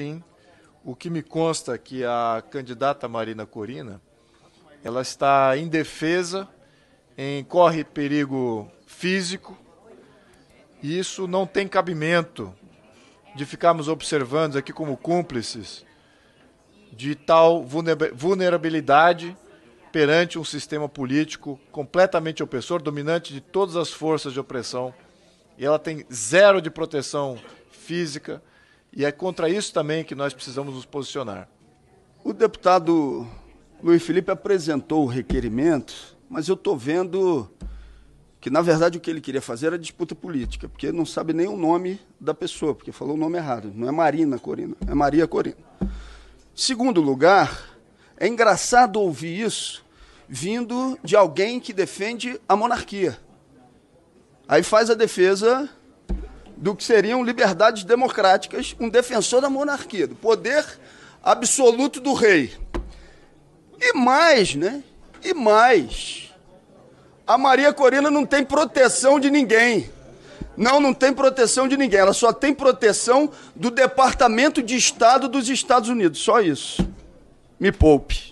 sim. O que me consta é que a candidata Marina Corina, ela está indefesa, em corre perigo físico. E isso não tem cabimento de ficarmos observando aqui como cúmplices de tal vulnerabilidade perante um sistema político completamente opressor, dominante de todas as forças de opressão. E ela tem zero de proteção física, e é contra isso também que nós precisamos nos posicionar. O deputado Luiz Felipe apresentou o requerimento, mas eu estou vendo que, na verdade, o que ele queria fazer era disputa política, porque não sabe nem o nome da pessoa, porque falou o nome errado. Não é Marina Corina, é Maria Corina. Segundo lugar, é engraçado ouvir isso vindo de alguém que defende a monarquia. Aí faz a defesa do que seriam liberdades democráticas, um defensor da monarquia, do poder absoluto do rei. E mais, né? E mais. A Maria Corina não tem proteção de ninguém. Não, não tem proteção de ninguém. Ela só tem proteção do Departamento de Estado dos Estados Unidos. Só isso. Me poupe.